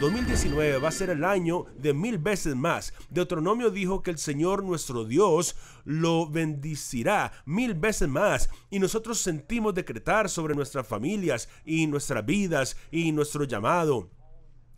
2019 va a ser el año de mil veces más. Deuteronomio dijo que el Señor nuestro Dios lo bendicirá mil veces más y nosotros sentimos decretar sobre nuestras familias y nuestras vidas y nuestro llamado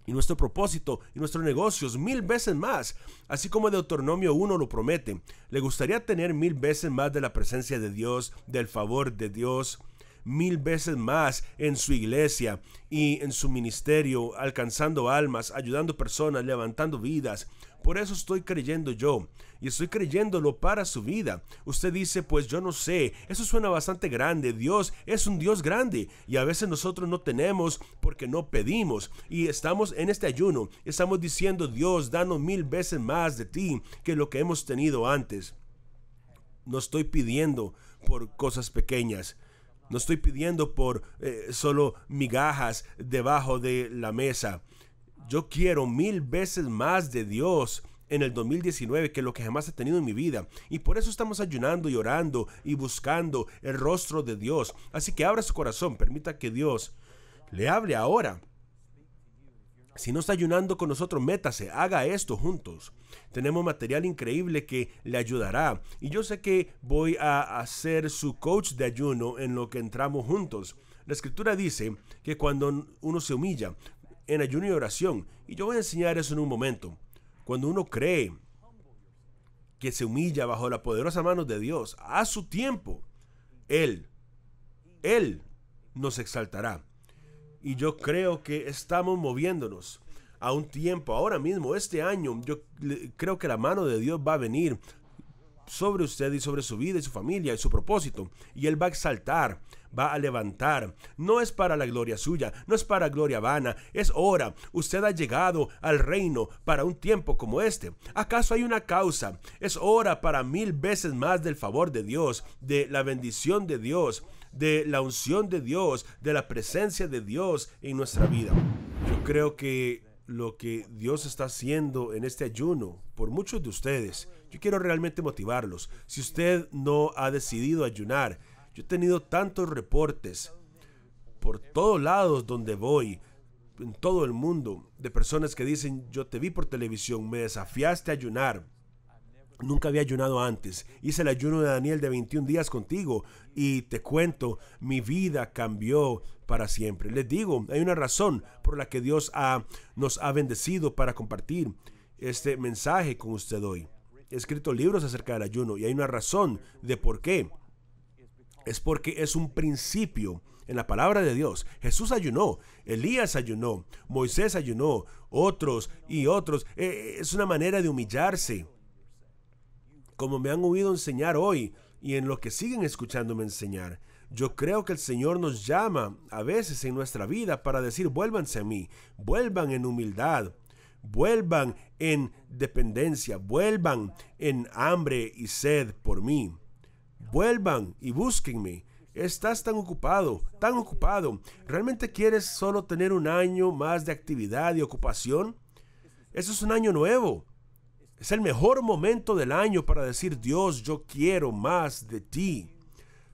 y nuestro propósito y nuestros negocios mil veces más, así como Deuteronomio 1 lo promete. Le gustaría tener mil veces más de la presencia de Dios, del favor de Dios, mil veces más en su iglesia y en su ministerio, alcanzando almas, ayudando personas, levantando vidas. Por eso estoy creyendo yo y estoy creyéndolo para su vida. Usted dice, pues yo no sé, eso suena bastante grande, Dios es un Dios grande y a veces nosotros no tenemos porque no pedimos y estamos en este ayuno, estamos diciendo, Dios, danos mil veces más de ti que lo que hemos tenido antes. No estoy pidiendo por cosas pequeñas, no estoy pidiendo por eh, solo migajas debajo de la mesa. Yo quiero mil veces más de Dios en el 2019 que lo que jamás he tenido en mi vida. Y por eso estamos ayunando y orando y buscando el rostro de Dios. Así que abra su corazón, permita que Dios le hable ahora. Si no está ayunando con nosotros, métase, haga esto juntos. Tenemos material increíble que le ayudará. Y yo sé que voy a, hacer su coach de ayuno en lo que entramos juntos. La escritura dice que cuando uno se humilla en ayuno y oración, y yo voy a enseñar eso en un momento, cuando uno cree que se humilla bajo la poderosa mano de Dios, a su tiempo, Él, Él nos exaltará. Y yo creo que estamos moviéndonos a un tiempo, ahora mismo, este año, yo creo que la mano de Dios va a venir sobre usted y sobre su vida y su familia y su propósito. Y Él va a exaltar, va a levantar. No es para la gloria suya, no es para gloria vana, es hora. Usted ha llegado al reino para un tiempo como este. ¿Acaso hay una causa? Es hora para mil veces más del favor de Dios, de la bendición de Dios de la unción de Dios, de la presencia de Dios en nuestra vida. Yo creo que lo que Dios está haciendo en este ayuno por muchos de ustedes, yo quiero realmente motivarlos. Si usted no ha decidido ayunar, yo he tenido tantos reportes por todos lados donde voy, en todo el mundo, de personas que dicen, yo te vi por televisión, me desafiaste a ayunar Nunca había ayunado antes. Hice el ayuno de Daniel de 21 días contigo y te cuento, mi vida cambió para siempre. Les digo, hay una razón por la que Dios nos ha bendecido para compartir este mensaje con usted hoy. He escrito libros acerca del ayuno y hay una razón de por qué. Es porque es un principio en la palabra de Dios. Jesús ayunó, Elías ayunó, Moisés ayunó, otros y otros. Eh, es una manera de humillarse como me han oído enseñar hoy y en lo que siguen escuchándome enseñar. Yo creo que el Señor nos llama a veces en nuestra vida para decir vuélvanse a mí, vuelvan en humildad, vuelvan en dependencia, vuelvan en hambre y sed por mí. Vuelvan y búsquenme. Estás tan ocupado, tan ocupado. ¿Realmente quieres solo tener un año más de actividad y ocupación? Eso es un año nuevo. Es el mejor momento del año para decir, Dios, yo quiero más de ti.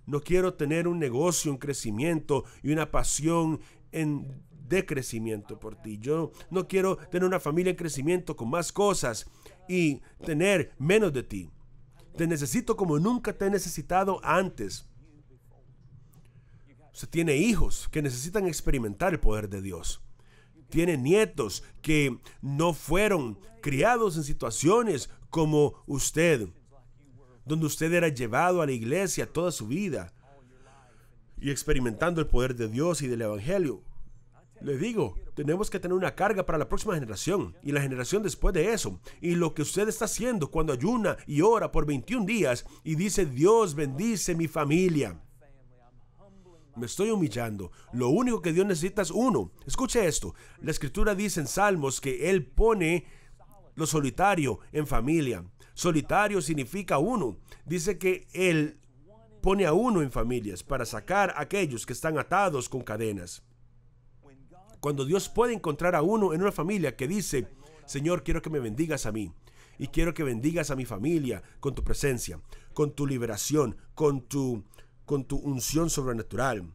No quiero tener un negocio en crecimiento y una pasión en decrecimiento por ti. Yo no quiero tener una familia en crecimiento con más cosas y tener menos de ti. Te necesito como nunca te he necesitado antes. Se tiene hijos que necesitan experimentar el poder de Dios tiene nietos que no fueron criados en situaciones como usted, donde usted era llevado a la iglesia toda su vida y experimentando el poder de Dios y del Evangelio. Le digo, tenemos que tener una carga para la próxima generación y la generación después de eso. Y lo que usted está haciendo cuando ayuna y ora por 21 días y dice, Dios bendice mi familia me estoy humillando. Lo único que Dios necesita es uno. Escuche esto. La escritura dice en Salmos que Él pone lo solitario en familia. Solitario significa uno. Dice que Él pone a uno en familias para sacar a aquellos que están atados con cadenas. Cuando Dios puede encontrar a uno en una familia que dice, Señor, quiero que me bendigas a mí y quiero que bendigas a mi familia con tu presencia, con tu liberación, con tu con tu unción sobrenatural.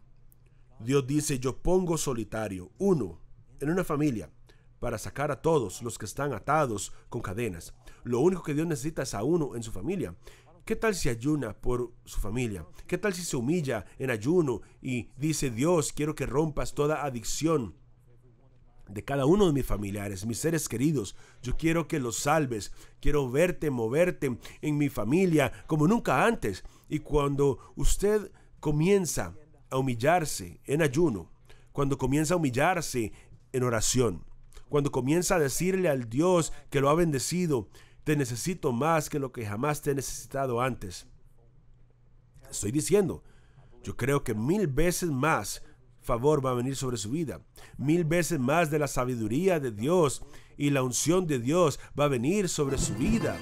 Dios dice, yo pongo solitario, uno, en una familia, para sacar a todos los que están atados con cadenas. Lo único que Dios necesita es a uno en su familia. ¿Qué tal si ayuna por su familia? ¿Qué tal si se humilla en ayuno y dice, Dios, quiero que rompas toda adicción de cada uno de mis familiares, mis seres queridos. Yo quiero que los salves, quiero verte, moverte en mi familia como nunca antes. Y cuando usted comienza a humillarse en ayuno, cuando comienza a humillarse en oración, cuando comienza a decirle al Dios que lo ha bendecido, te necesito más que lo que jamás te he necesitado antes. Estoy diciendo, yo creo que mil veces más favor va a venir sobre su vida. Mil veces más de la sabiduría de Dios y la unción de Dios va a venir sobre su vida.